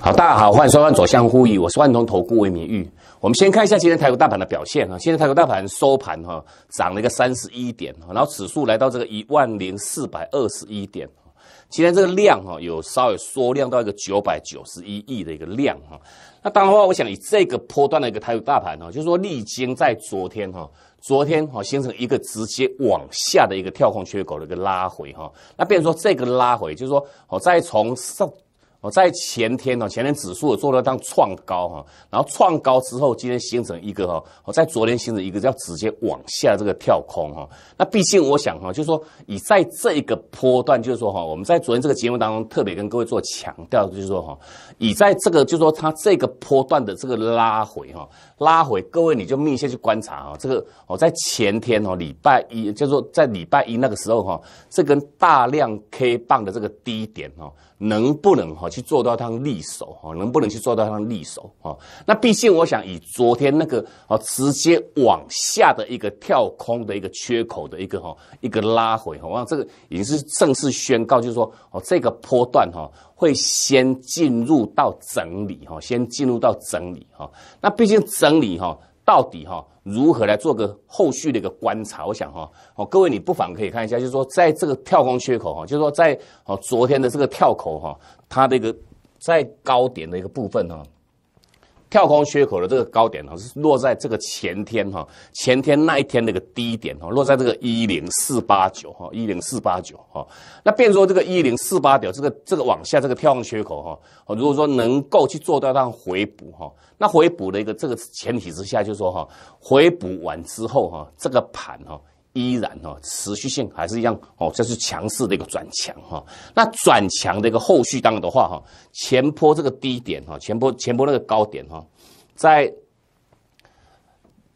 好，大家好，欢迎收看《左向呼吁》，我是万通投顾魏明玉。我们先看一下今天台股大盘的表现哈，现在台股大盘收盘哈涨了一个三十一点，然后指数来到这个一万零四百二十一点。今天这个量哈有稍微缩量到一个九百九十一亿的一个量哈。那当然的话，我想以这个波段的一个台股大盘哈，就是说历经在昨天哈，昨天哈形成一个直接往下的一个跳空缺口的一个拉回哈。那变成说这个拉回，就是说我再从上。我在前天呢，前天指数做了当创高哈，然后创高之后，今天形成一个哈，我在昨天形成一个，叫直接往下这个跳空哈。那毕竟我想哈，就是说以在这一个波段，就是说哈，我们在昨天这个节目当中特别跟各位做强调，就是说哈，以在这个就是说它这个波段的这个拉回哈。拉回，各位你就密切去观察哦，这个哦，在前天哦，礼拜一，就说在礼拜一那个时候哈，这根大量 K 棒的这个低点哦，能不能哈去做到它趟利手哈，能不能去做到它趟利手哈？那毕竟我想以昨天那个哦，直接往下的一个跳空的一个缺口的一个哈，一个拉回哈，这个已经是正式宣告，就是说哦，这个波段哈。会先进入到整理哈，先进入到整理哈。那毕竟整理哈，到底哈如何来做个后续的一个观察？我想哈，哦，各位你不妨可以看一下，就是说在这个跳空缺口哈，就是说在哦昨天的这个跳口哈，它的一个在高点的一个部分哈。跳空缺口的这个高点哈，是落在这个前天哈，前天那一天那个低点哈，落在这个一零四八九哈，一零四八九哈，那变说这个一零四八九这个这个往下这个跳空缺口哈，如果说能够去做到它回补哈，那回补的一个这个前提之下就是说哈，回补完之后哈，这个盘哈。依然哈，持续性还是一样哦，这是强势的一个转强哈。那转强的一个后续，当然的话哈，前坡这个低点哈，前坡前坡那个高点哈，在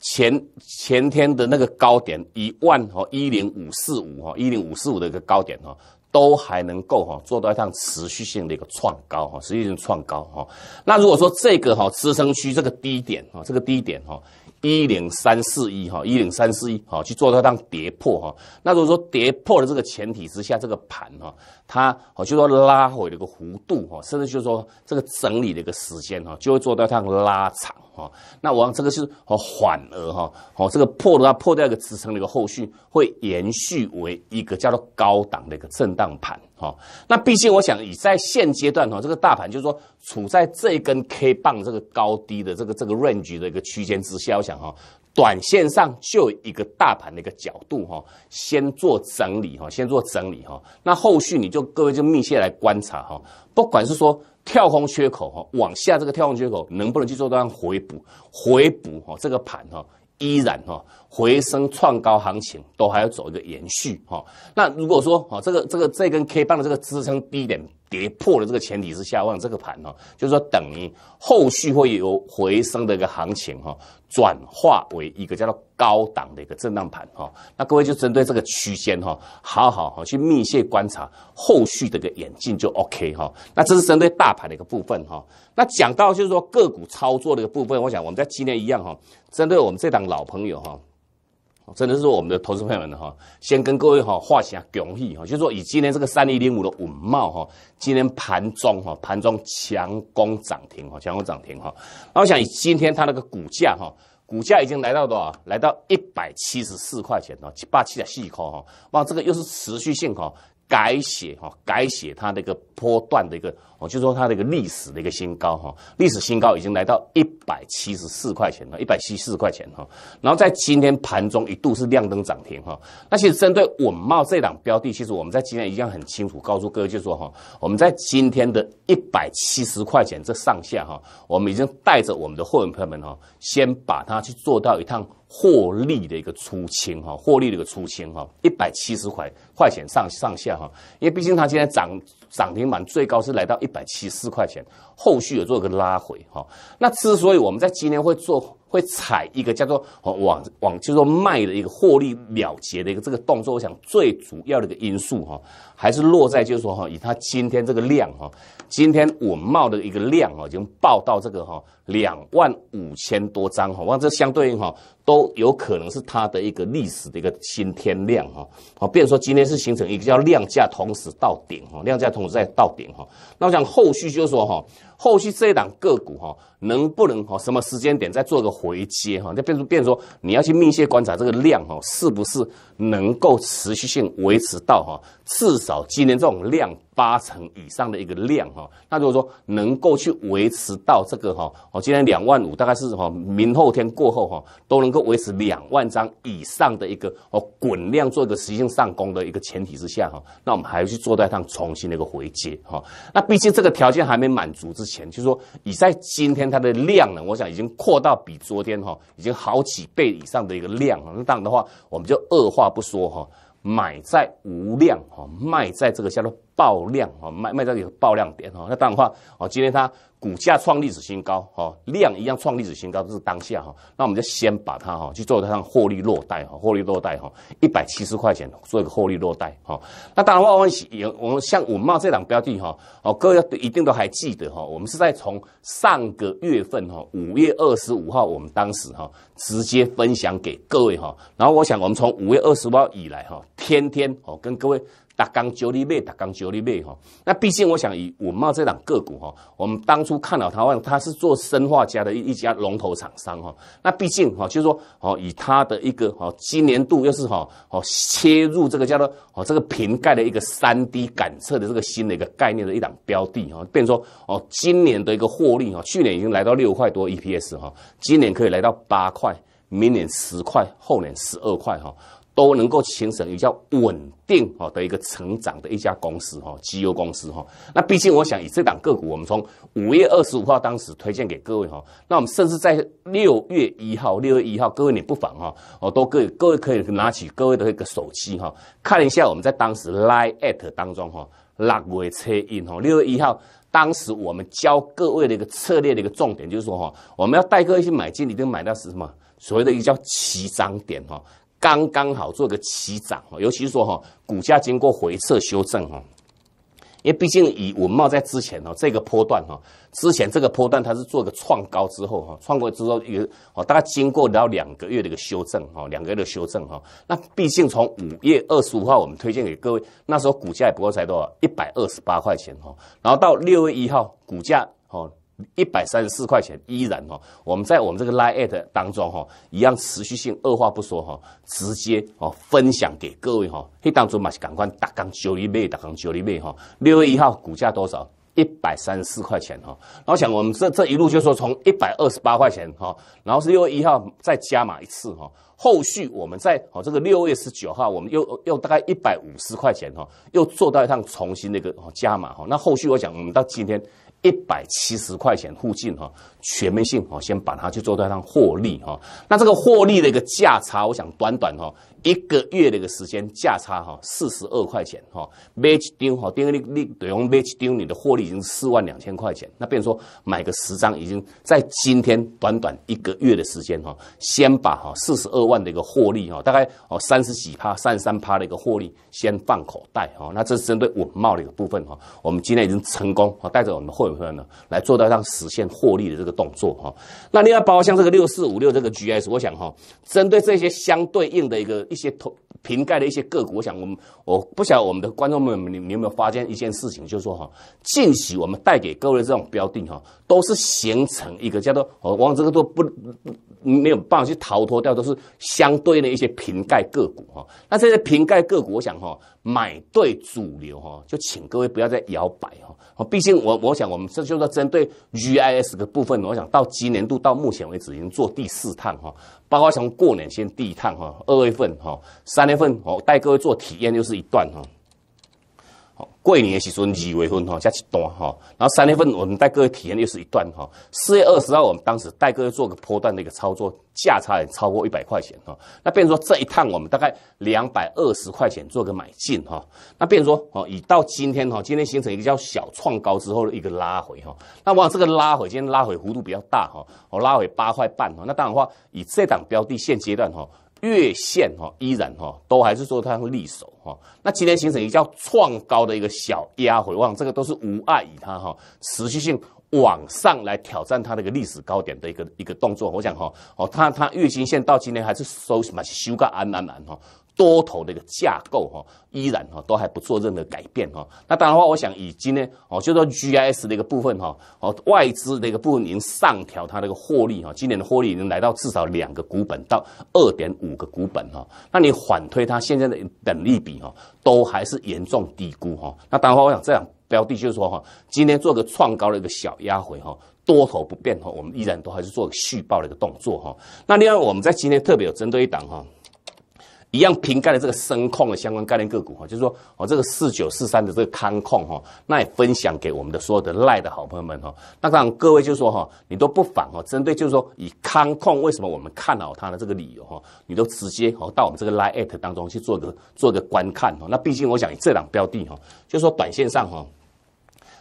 前前天的那个高点一万和一零五四五哈，一零五四五的一个高点哈，都还能够哈做到一趟持续性的一个创高哈，持续性创高哈。那如果说这个哈支撑区这个低点哈，这个低点哈。一零三四一哈，一零三四一哈去做到它跌破哈，那如果说跌破的这个前提之下，这个盘哈，它哦就说拉回的一个弧度哈，甚至就说这个整理的一个时间哈，就会做到它拉长。好，那我这个是和缓而哈，好，这个破的话破掉一个支撑的一个后续会延续为一个叫做高档的一个震荡盘哈。那毕竟我想以在现阶段哈，这个大盘就是说处在这一根 K 棒这个高低的这个这个 range 的一个区间之下，我想哈，短线上就一个大盘的一个角度哈，先做整理哈，先做整理哈。那后续你就各位就密切来观察哈，不管是说。跳空缺口哈，往下这个跳空缺口能不能去做这样回补？回补哈，这个盘哈依然哈回升创高行情都还要走一个延续哈。那如果说哈，这个这个这根 K 棒的这个支撑低点。跌破的这个前提之下望这个盘哦，就是说等于后续会有回升的一个行情哈，转化为一个叫做高档的一个震荡盘哈。那各位就针对这个区间哈，好好哈去密切观察后续的一个演进就 OK 哈。那这是针对大盘的一个部分哈。那讲到就是说个股操作的一个部分，我想我们在今天一样哈，针对我们这档老朋友哈。真的是我们的投资朋友们哈，先跟各位哈画下强戏哈，就是说以今天这个三零零五的稳帽哈，今天盘中哈盘中强攻涨停哈，强攻涨停哈，那我想以今天它那个股价哈，股价已经来到多少？来到一百七十四块钱哦，八七点四块哈，哇，这个又是持续性哈。改写哈，改写它的一个波段的一个，哦，就说它的一个历史的一个新高哈，历史新高已经来到一百七十四块钱了，一百七十四块钱哈，然后在今天盘中一度是亮灯涨停哈，那其实针对稳茂这档标的，其实我们在今天一样很清楚告诉位，就说哈，我们在今天的一百七十块钱这上下哈，我们已经带着我们的会员朋友们哈，先把它去做到一趟。获利的一个出清哈，获利的一个出清哈，一百七十块块钱上上下哈，因为毕竟它现在涨。涨停板最高是来到一百七十块钱，后续有做个拉回哈。那之所以我们在今天会做会踩一个叫做往往就是说卖的一个获利了结的一个这个动作，我想最主要的一个因素哈，还是落在就是说哈，以它今天这个量哈，今天我卖的一个量啊，已经报到这个哈两万五千多张哈，哇，这相对应哈都有可能是它的一个历史的一个新天量哈。好，比如说今天是形成一个叫量价同时到顶哈，量价同。再到顶哈，那我想后续就是说哈。后续这一档个股哈，能不能哈什么时间点再做个回接哈？就变成变说你要去密切观察这个量哈，是不是能够持续性维持到哈至少今天这种量八成以上的一个量哈？那如果说能够去维持到这个哈，哦今天两万五大概是哈、明后天过后哈都能够维持两万张以上的一个哦滚量做一个持续上攻的一个前提之下哈，那我们还要去做一趟重新的一个回接哈。那毕竟这个条件还没满足之。钱就是说，以在今天它的量呢，我想已经扩到比昨天哈，已经好几倍以上的一个量。那这样的话，我们就二话不说哈，买在无量哈，卖在这个叫做爆量哈，卖卖在有爆亮点哈。那这样的话，哦，今天它。股价创历史新高，哈，量一样创历史新高，这是当下哈。那我们就先把它哈去做它上获利落袋，哈，获利落袋哈，一百七十块钱做一个获利落袋，哈。那当然我们也我们像五茂这档标的哈，哦，各位一定都还记得哈，我们是在从上个月份哈，五月二十五号我们当时哈直接分享给各位哈。然后我想，我们从五月二十五号以来哈，天天哦跟各位。打刚九厘米，打刚九厘米哈。那毕竟我想以五茂这档个股哈，我们当初看到它，它它是做生化家的一一家龙头厂商哈。那毕竟哈，就是说哦，以它的一个哦，今年度又是哈哦，切入这个叫做哦这个瓶盖的一个三 D 感测的这个新的一个概念的一档标的哈，变说哦，今年的一个获利哈，去年已经来到六块多 EPS 哈，今年可以来到八块，明年十块，后年十二块哈。都能够形成比较稳定哈的一个成长的一家公司哈，绩优公司哈。那毕竟我想以这档个股，我们从五月二十五号当时推荐给各位哈，那我们甚至在六月一号，六月一号各位你不妨哈哦，都各各位可以拿起各位的一个手机哈，看一下我们在当时 line at 当中哈，拉尾车印哈。六月一号当时我们教各位的一个策略的一个重点就是说哈，我们要带各位去买进，你就买到是什么所谓的一个叫起涨点哈。刚刚好做个起涨哦，尤其是说哈，股价经过回撤修正哈，因为毕竟以文茂在之前哦，这个波段哈，之前这个波段它是做个创高之后哈，创过之后有哦，大概经过了两个月的一个修正哈，两个月的修正哈，那毕竟从五月二十五号我们推荐给各位，那时候股价也不过才多少一百二十八块钱哈，然后到六月一号股价哦。一百三十四块钱依然哈，我们在我们这个 Line at 当中哈，一样持续性，二话不说哈，直接哦分享给各位哈。那当中嘛是赶快大刚九里买大刚九里买哈。六月一号股价多少？一百三十四块钱哈。然后想我们这这一路就说从一百二十八块钱哈，然后是六月一号再加码一次哈。后续我们在哦这个六月十九号我们又又大概一百五十块钱哈，又做到一趟重新那个加码哈。那后续我想我们到今天。一百七十块钱附近哈，全面性哈，先把它去做到让获利哈，那这个获利的一个价差，我想短短哈。一个月的一个时间价差哈，四十二块钱哈，每只丢哈，第二你你等于每只丢，你的获利已经四万两千块钱。那变成说买个十张，已经在今天短短一个月的时间哈，先把哈四十二万的一个获利哈，大概哦三十几趴，三十三趴的一个获利先放口袋哈。那这是针对稳冒的一个部分哈，我们今天已经成功哈，带着我们会员朋友呢来做到让实现获利的这个动作哈。那另外包括像这个六四五六这个 GS，我想哈，针对这些相对应的一个。一些投。瓶盖的一些个股，我想我们我不晓得我们的观众们你你有没有发现一件事情，就是说哈，近期我们带给各位的这种标定哈，都是形成一个叫做呃，往这个都不没有办法去逃脱掉，都是相对的一些瓶盖个股哈。那这些瓶盖个股，我想哈，买对主流哈，就请各位不要再摇摆哈。毕竟我我想我们这就是针对 GIS 的部分，我想到今年度到目前为止已经做第四趟哈，包括从过年先第一趟哈，二月份哈三。三月份，哦，带各位做体验又是一段哈。好，过年的时候二月份哈，加一段哈。然后三月份我们带各位体验又是一段哈。四月二十号我们当时带各位做个波段的一个操作，价差也超过一百块钱哈。那变说这一趟我们大概两百二十块钱做个买进哈。那变说哦，以到今天哈，今天形成一个叫小创高之后的一个拉回哈。那往往这个拉回今天拉回幅度比较大哈，我拉回八块半哈。那当然话以这档标的现阶段哈。月线哈依然哈都还是说它会立手哈，那今天形成一个叫创高的一个小压回望，这个都是无碍于它哈持续性往上来挑战它的一个历史高点的一个一个动作。我想哈哦它它月均线到今天还是收什么修个安安安哈。多头的一个架构哈，依然哈，都还不做任何改变哈。那当然的话，我想已经呢，哦，就说 GIS 的一个部分哈，哦，外资的一个部分已经上调它的一个获利哈，今年的获利已经来到至少两个股本到二点五个股本哈。那你反推它现在的等利比哈，都还是严重低估哈。那当然话，我想这样标的就是说哈，今天做个创高的一个小压回哈，多头不变哈，我们依然都还是做续报的一个动作哈。那另外我们在今天特别有针对一档哈。一样瓶盖的这个声控的相关概念个股哈，就是说哦，这个四九四三的这个康控哈，那也分享给我们的所有的赖的好朋友们哈。那让各位就是说哈，你都不妨哈，针对就是说以康控为什么我们看好它的这个理由哈，你都直接和到我们这个赖 at 当中去做个做个观看哦。那毕竟我想以这档标的哈，就是说短线上哈，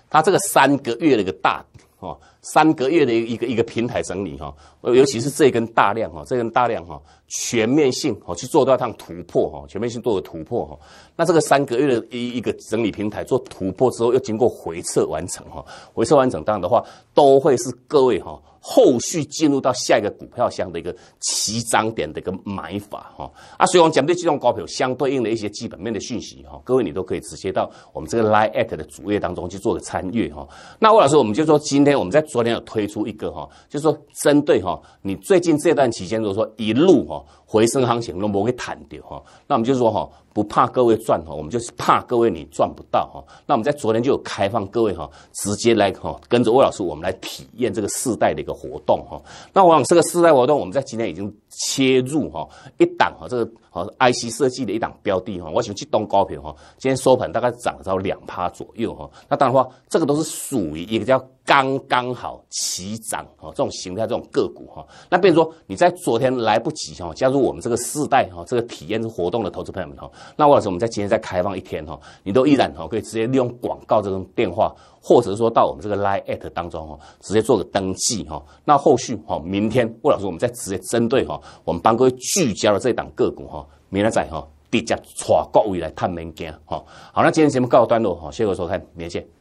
它这个三个月的一个大哦。三个月的一个一个平台整理哈，尤其是这根大量哈，这根大量哈，全面性哈去做到一趟突破哈，全面性做个突破哈。那这个三个月的一一个整理平台做突破之后，又经过回撤完成哈，回撤完成，这样的话都会是各位哈后续进入到下一个股票箱的一个起涨点的一个买法哈。啊，所以我们讲对这种股票相对应的一些基本面的讯息哈，各位你都可以直接到我们这个 line at 的主页当中去做个参阅哈。那魏老师，我们就说今天我们在。昨天有推出一个哈，就是说针对哈，你最近这段期间如果说一路哈回升行情，如果没给砍掉哈，那我们就说哈，不怕各位赚哈，我们就是怕各位你赚不到哈。那我们在昨天就有开放各位哈，直接来哈，跟着魏老师我们来体验这个世代的一个活动哈。那往往这个世代活动我们在今天已经切入哈一档哈，这个和 IC 设计的一档标的哈，我喜欢去东高平哈，今天收盘大概涨到两趴左右哈。那当然话，这个都是属于一个叫。刚刚好齐涨哈，这种形态，这种个股哈，那比如说你在昨天来不及哈，加入我们这个世代哈，这个体验活动的投资朋友们哈，那魏老师我们在今天再开放一天哈，你都依然哈，可以直接利用广告这种电话，或者是说到我们这个 line at 当中哈，直接做个登记哈，那后续哈，明天魏老师我们再直接针对哈，我们帮各位聚焦的这档个股哈，明天再哈，直接带各位来探明件哈，好，那今天节目告一段落哈，谢谢各位收看，明天见。